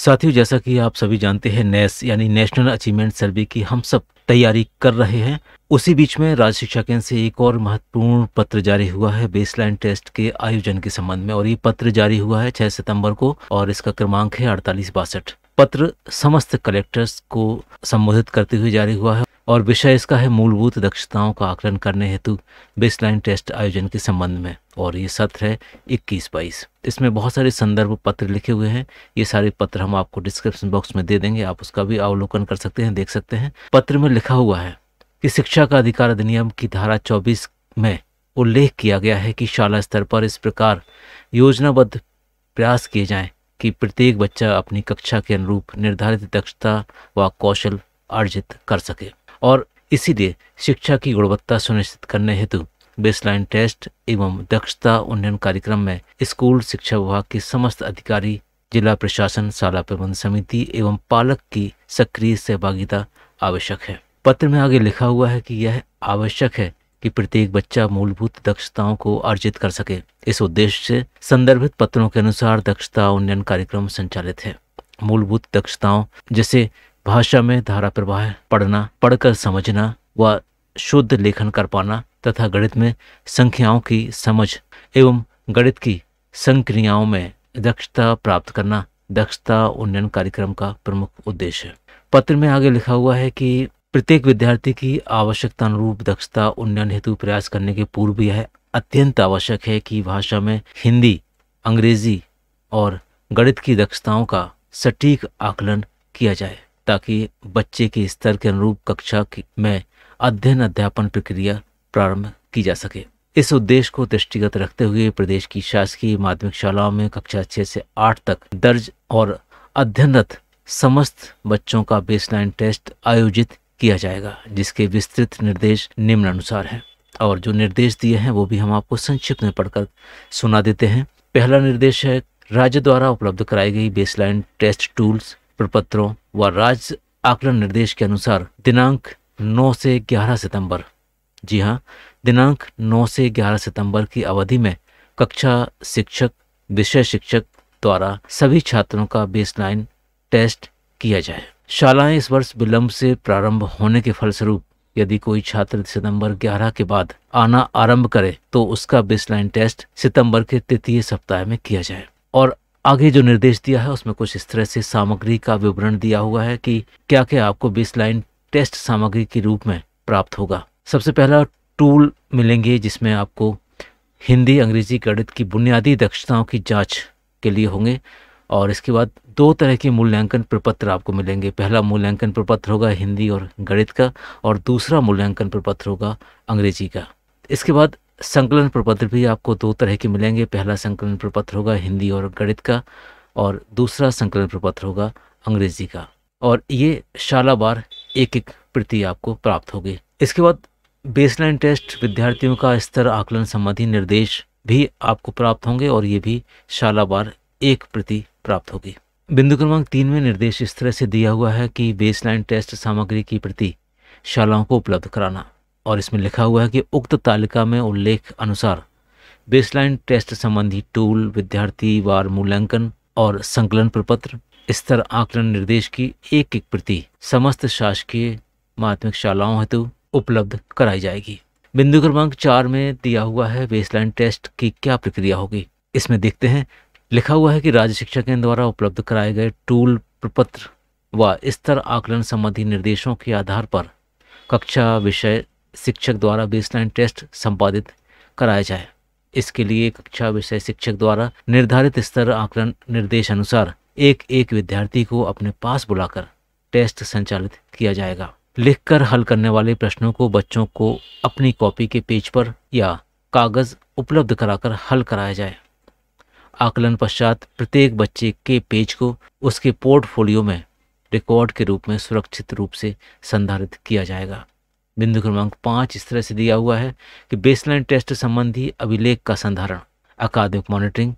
साथियों जैसा कि आप सभी जानते हैं नेस यानी नेशनल अचीवमेंट सर्वे की हम सब तैयारी कर रहे हैं उसी बीच में राज्य शिक्षा केंद्र से एक और महत्वपूर्ण पत्र जारी हुआ है बेसलाइन टेस्ट के आयोजन के संबंध में और ये पत्र जारी हुआ है 6 सितंबर को और इसका क्रमांक है अड़तालीस बासठ पत्र समस्त कलेक्टर्स को संबोधित करते हुए जारी हुआ है और विषय इसका है मूलभूत दक्षताओं का आकलन करने हेतु बेसलाइन टेस्ट आयोजन के संबंध में और ये सत्र है इक्कीस बाईस इसमें बहुत सारे संदर्भ पत्र लिखे हुए हैं ये सारे पत्र हम आपको डिस्क्रिप्शन बॉक्स में दे देंगे आप उसका भी अवलोकन कर सकते हैं देख सकते हैं पत्र में लिखा हुआ है कि शिक्षा का अधिकार अधिनियम की धारा चौबीस में उल्लेख किया गया है कि शाला स्तर पर इस प्रकार योजनाबद्ध प्रयास किए जाएं कि प्रत्येक बच्चा अपनी कक्षा के अनुरूप निर्धारित दक्षता व कौशल अर्जित कर सके और इसीलिए शिक्षा की गुणवत्ता सुनिश्चित करने हेतु बेसलाइन टेस्ट एवं दक्षता उन्नयन कार्यक्रम में स्कूल शिक्षा विभाग के समस्त अधिकारी जिला प्रशासन शाला प्रबंध समिति एवं पालक की सक्रिय सहभागिता आवश्यक है पत्र में आगे लिखा हुआ है कि यह आवश्यक है कि प्रत्येक बच्चा मूलभूत दक्षताओं को अर्जित कर सके इस उद्देश्य से संदर्भित पत्रों के अनुसार दक्षता उन्नयन कार्यक्रम संचालित है मूलभूत दक्षताओं जैसे भाषा में धारा प्रवाह पढ़ना पढ़कर समझना व शुद्ध लेखन कर पाना तथा गणित में संख्याओं की समझ एवं गणित की संक्रियाओं में दक्षता प्राप्त करना दक्षता उन्नयन कार्यक्रम का प्रमुख उद्देश्य है पत्र में आगे लिखा हुआ है कि प्रत्येक विद्यार्थी की आवश्यकता अनुरूप दक्षता उन्नयन हेतु प्रयास करने के पूर्व यह अत्यंत आवश्यक है कि भाषा में हिंदी अंग्रेजी और गणित की दक्षताओं का सटीक आकलन किया जाए ताकि बच्चे के स्तर के अनुरूप कक्षा में अध्ययन अध्यापन प्रक्रिया प्रारंभ की जा सके इस उद्देश्य को दृष्टिगत रखते हुए प्रदेश की शासकीय माध्यमिक शालाओं में कक्षा छह से आठ तक दर्ज और अध्ययनरत समस्त बच्चों का बेसलाइन टेस्ट आयोजित किया जाएगा जिसके विस्तृत निर्देश निम्नानुसार हैं और जो निर्देश दिए हैं वो भी हम आपको संक्षिप्त में पढ़कर सुना देते हैं पहला निर्देश है राज्य द्वारा उपलब्ध कराई गई बेसलाइन टेस्ट टूल्स प्रपत्रों व राज्य आकलन निर्देश के अनुसार दिनांक 9 से 11 सितंबर जी हाँ दिनांक 9 से 11 सितंबर की अवधि में कक्षा शिक्षक विषय शिक्षक द्वारा सभी छात्रों का बेसलाइन टेस्ट किया जाए शालाएं इस वर्ष विलंब से प्रारंभ होने के फलस्वरूप यदि कोई छात्र सितंबर 11 के बाद आना आरंभ करे तो उसका बेसलाइन टेस्ट सितंबर के तृतीय सप्ताह में किया जाए और आगे जो निर्देश दिया है उसमें कुछ इस तरह से सामग्री का विवरण दिया हुआ है कि क्या क्या आपको बेसलाइन टेस्ट सामग्री के रूप में प्राप्त होगा सबसे पहला टूल मिलेंगे जिसमें आपको हिंदी अंग्रेजी गणित की बुनियादी दक्षताओं की जांच के लिए होंगे और इसके बाद दो तरह के मूल्यांकन प्रपत्र आपको मिलेंगे पहला मूल्यांकन प्रपत्र होगा हिंदी और गणित का और दूसरा मूल्यांकन प्रपत्र होगा अंग्रेजी का इसके बाद संकलन प्रपत्र भी आपको दो तरह के मिलेंगे पहला संकलन प्रपत्र होगा हिंदी और गणित का और दूसरा संकलन प्रपत्र होगा अंग्रेजी का और ये बार एक एक प्रति आपको प्राप्त होगी इसके बाद बेसलाइन टेस्ट विद्यार्थियों का स्तर आकलन संबंधी निर्देश भी आपको प्राप्त होंगे और ये भी शाला बार एक प्रति प्राप्त होगी बिंदु क्रमांक तीन में निर्देश इस तरह से दिया हुआ है कि बेसलाइन टेस्ट सामग्री की प्रति शालाओं को उपलब्ध कराना और इसमें लिखा हुआ है कि उक्त तालिका में उल्लेख अनुसार बेसलाइन टेस्ट संबंधी टूल विद्यार्थी वार मूल्यांकन और संकलन प्रपत्र स्तर आकलन निर्देश की एक एक प्रति समस्त शासकीय माध्यमिक शालाओं हेतु उपलब्ध कराई जाएगी बिंदु क्रमांक चार में दिया हुआ है बेसलाइन टेस्ट की क्या प्रक्रिया होगी इसमें देखते हैं लिखा हुआ है कि राज्य शिक्षा केंद्र द्वारा उपलब्ध कराए गए टूल प्रपत्र व स्तर आकलन संबंधी निर्देशों के आधार पर कक्षा विषय शिक्षक द्वारा बेसलाइन टेस्ट संपादित कराया जाए इसके लिए कक्षा अच्छा विषय शिक्षक द्वारा निर्धारित स्तर आकलन निर्देश अनुसार एक एक विद्यार्थी को अपने पास बुलाकर टेस्ट संचालित किया जाएगा लिखकर हल करने वाले प्रश्नों को बच्चों को अपनी कॉपी के पेज पर या कागज उपलब्ध कराकर हल कराया जाए आकलन पश्चात प्रत्येक बच्चे के पेज को उसके पोर्टफोलियो में रिकॉर्ड के रूप में सुरक्षित रूप से संधारित किया जाएगा बिंदु क्रमांक पाँच इस तरह से दिया हुआ है कि बेसलाइन टेस्ट संबंधी अभिलेख का संधारण अकादमिक मॉनिटरिंग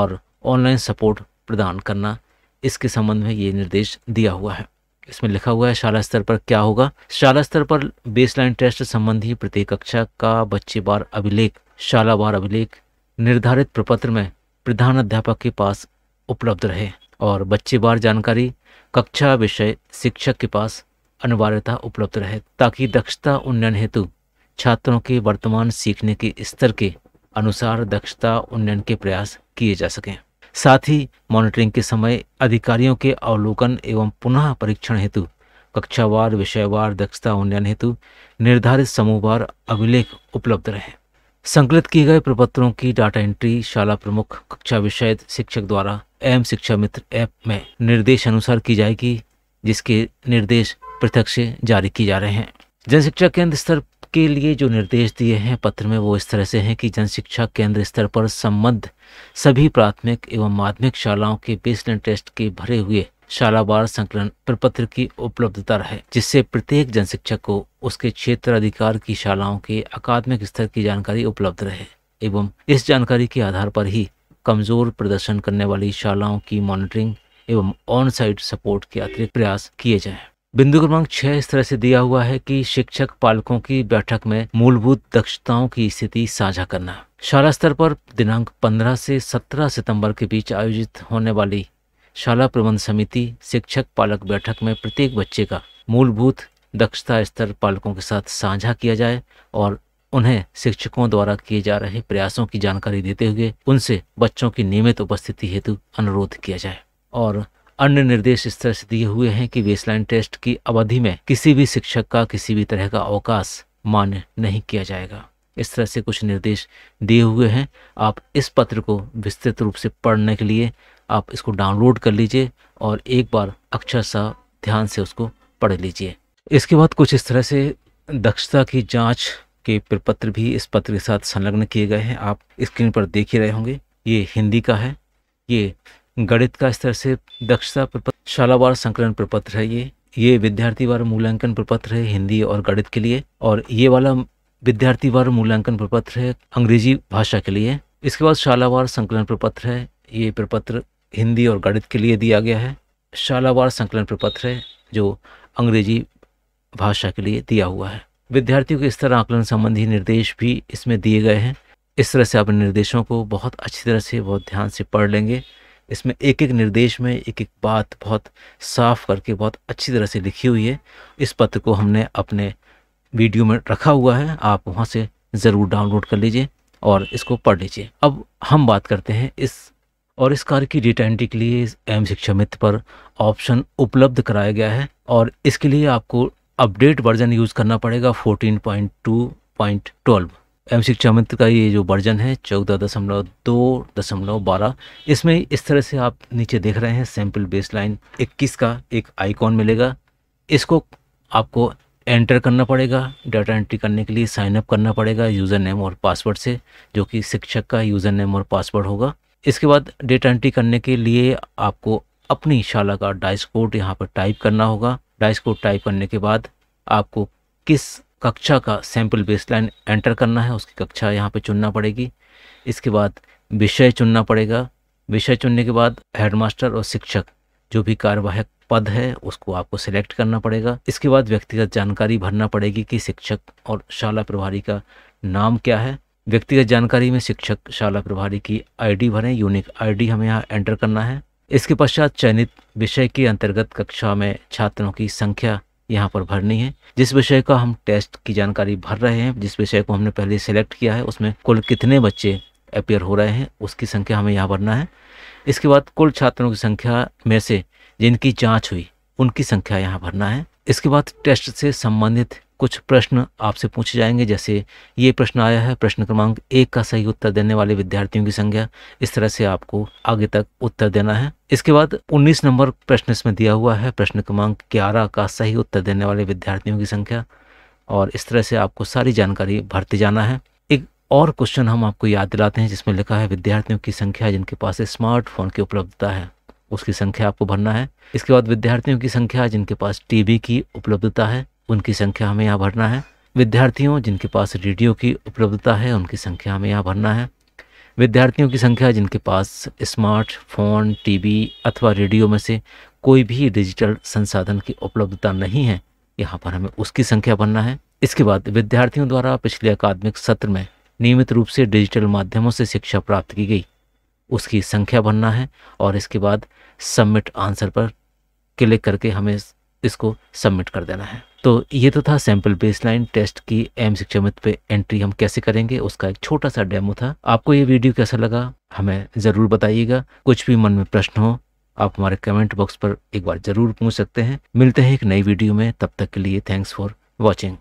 और ऑनलाइन सपोर्ट प्रदान करना इसके संबंध में ये निर्देश दिया हुआ है इसमें लिखा हुआ है शाला स्तर पर क्या होगा शाला स्तर पर बेसलाइन टेस्ट संबंधी प्रत्येक कक्षा का बच्चे बार अभिलेख शाला बार अभिलेख निर्धारित प्रपत्र में प्रधान अध्यापक के पास उपलब्ध रहे और बच्चे बार जानकारी कक्षा विषय शिक्षक के पास अनिवार्यता उपलब्ध रहे ताकि दक्षता उन्नयन हेतु छात्रों के वर्तमान सीखने के स्तर के अनुसार दक्षता उन्नयन के प्रयास किए जा सकें साथ ही मॉनिटरिंग के समय अधिकारियों के अवलोकन एवं पुनः परीक्षण हेतु कक्षावार विषयवार दक्षता उन्नयन हेतु निर्धारित समूहवार अभिलेख उपलब्ध रहे संकलित किए गए प्रपत्रों की डाटा एंट्री शाला प्रमुख कक्षा विषय शिक्षक द्वारा एम शिक्षा मित्र ऐप में निर्देश अनुसार की जाएगी जिसके निर्देश पृथक से जारी किए जा रहे हैं जनशिक्षा केंद्र स्तर के लिए जो निर्देश दिए हैं पत्र में वो इस तरह से हैं कि जनशिक्षा केंद्र स्तर पर संबद्ध सभी प्राथमिक एवं माध्यमिक शालाओं के बेसलाइन टेस्ट के भरे हुए शालावार संकलन प्रपत्र की उपलब्धता रहे जिससे प्रत्येक जन शिक्षक को उसके क्षेत्र अधिकार की शालाओं के अकादमिक स्तर की जानकारी उपलब्ध रहे एवं इस जानकारी के आधार पर ही कमजोर प्रदर्शन करने वाली शालाओं की मॉनिटरिंग एवं ऑन साइट सपोर्ट के अतिरिक्त प्रयास किए जाएं। बिंदु क्रमांक छह इस तरह से दिया हुआ है कि शिक्षक पालकों की बैठक में मूलभूत दक्षताओं की स्थिति साझा करना शाला स्तर पर दिनांक 15 से 17 सितंबर के बीच आयोजित होने वाली शाला प्रबंध समिति शिक्षक पालक बैठक में प्रत्येक बच्चे का मूलभूत दक्षता स्तर पालकों के साथ साझा किया जाए और उन्हें शिक्षकों द्वारा किए जा रहे प्रयासों की जानकारी देते हुए उनसे बच्चों की नियमित उपस्थिति हेतु अनुरोध किया जाए और अन्य निर्देश इस तरह से दिए हुए हैं कि वेस्टलाइन टेस्ट की अवधि में किसी भी शिक्षक का किसी भी तरह का अवकाश मान्य नहीं किया जाएगा इस तरह से कुछ निर्देश दिए हुए हैं आप इस पत्र को विस्तृत रूप से पढ़ने के लिए आप इसको डाउनलोड कर लीजिए और एक बार अक्षर सा ध्यान से उसको पढ़ लीजिए इसके बाद कुछ इस तरह से दक्षता की जांच के प्रपत्र भी इस पत्र के साथ संलग्न किए गए हैं आप स्क्रीन पर देख ही रहे होंगे ये हिंदी का है ये गणित का स्तर से दक्षता प्रपत्र शालावार संकलन प्रपत्र है ये ये विद्यार्थी वार मूल्यांकन प्रपत्र है हिंदी और गणित के लिए और ये वाला विद्यार्थी वार मूल्यांकन प्रपत्र है अंग्रेजी भाषा के लिए इसके बाद शालावार संकलन प्रपत्र है ये प्रपत्र हिंदी और गणित के लिए दिया गया है शालावार संकलन प्रपत्र है जो अंग्रेजी भाषा के लिए दिया हुआ है विद्यार्थियों के स्तर आकलन संबंधी निर्देश भी इसमें दिए गए हैं इस तरह से आप निर्देशों को बहुत अच्छी तरह से बहुत ध्यान से पढ़ लेंगे इसमें एक एक निर्देश में एक एक बात बहुत साफ करके बहुत अच्छी तरह से लिखी हुई है इस पत्र को हमने अपने वीडियो में रखा हुआ है आप वहाँ से ज़रूर डाउनलोड कर लीजिए और इसको पढ़ लीजिए अब हम बात करते हैं इस और इस कार्य की डेटा एंट्री के लिए एम शिक्षा मित्र पर ऑप्शन उपलब्ध कराया गया है और इसके लिए आपको अपडेट वर्जन यूज़ करना पड़ेगा 14.2.12 शिक्षा चमंत का ये जो वर्जन है चौदह दशमलव दो दशमलव बारह इसमें इस तरह से आप नीचे देख रहे हैं सैम्पल बेस लाइन इक्कीस का एक आइकॉन मिलेगा इसको आपको एंटर करना पड़ेगा डाटा एंट्री करने के लिए साइन अप करना पड़ेगा यूज़र नेम और पासवर्ड से जो कि शिक्षक का यूज़र नेम और पासवर्ड होगा इसके बाद डेटा एंट्री करने के लिए आपको अपनी शाला का डाइस कोड यहाँ पर टाइप करना होगा डाइस कोड टाइप करने के बाद आपको किस कक्षा का सैम्पल बेसलाइन एंटर करना है उसकी कक्षा यहाँ पे चुनना पड़ेगी इसके बाद विषय चुनना पड़ेगा विषय चुनने के बाद हेडमास्टर और शिक्षक जो भी कार्यवाहक पद है उसको आपको सिलेक्ट करना पड़ेगा इसके बाद व्यक्तिगत जानकारी भरना पड़ेगी कि शिक्षक और शाला प्रभारी का नाम क्या है व्यक्तिगत जानकारी में शिक्षक शाला प्रभारी की आईडी भरें यूनिक आईडी हमें यहाँ एंटर करना है इसके पश्चात चयनित विषय के अंतर्गत कक्षा में छात्रों की संख्या यहाँ पर भरनी है जिस विषय का हम टेस्ट की जानकारी भर रहे हैं जिस विषय को हमने पहले सेलेक्ट किया है उसमें कुल कितने बच्चे अपेयर हो रहे हैं उसकी संख्या हमें यहाँ भरना है इसके बाद कुल छात्रों की संख्या में से जिनकी जाँच हुई उनकी संख्या यहाँ भरना है इसके बाद टेस्ट से संबंधित कुछ प्रश्न आपसे पूछे जाएंगे जैसे ये प्रश्न आया है प्रश्न क्रमांक एक का सही उत्तर देने वाले विद्यार्थियों की संख्या इस तरह से आपको आगे तक उत्तर देना है इसके बाद 19 नंबर प्रश्न इसमें दिया हुआ है प्रश्न क्रमांक ग्यारह का सही उत्तर देने वाले विद्यार्थियों की संख्या और इस तरह से आपको सारी जानकारी भरते जाना है एक और क्वेश्चन हम आपको याद दिलाते हैं जिसमें लिखा है विद्यार्थियों की संख्या जिनके पास स्मार्टफोन की उपलब्धता है उसकी संख्या आपको भरना है इसके बाद विद्यार्थियों की संख्या जिनके पास टीवी की उपलब्धता है उनकी संख्या हमें यहाँ भरना है विद्यार्थियों जिनके पास रेडियो की उपलब्धता है उनकी संख्या हमें यहाँ भरना है विद्यार्थियों की संख्या जिनके पास स्मार्टफोन टीवी अथवा रेडियो में से कोई भी डिजिटल संसाधन की उपलब्धता नहीं है यहाँ पर हमें उसकी संख्या भरना है इसके बाद विद्यार्थियों द्वारा पिछले अकादमिक सत्र में नियमित रूप से डिजिटल माध्यमों से शिक्षा प्राप्त की गई उसकी संख्या भरना है और इसके बाद सबमिट आंसर पर क्लिक करके हमें इसको सबमिट कर देना है तो ये तो था सैम्पल बेसलाइन टेस्ट की एम शिक्षा मित्र पे एंट्री हम कैसे करेंगे उसका एक छोटा सा डेमो था आपको ये वीडियो कैसा लगा हमें ज़रूर बताइएगा कुछ भी मन में प्रश्न हो आप हमारे कमेंट बॉक्स पर एक बार ज़रूर पूछ सकते हैं मिलते हैं एक नई वीडियो में तब तक के लिए थैंक्स फॉर वॉचिंग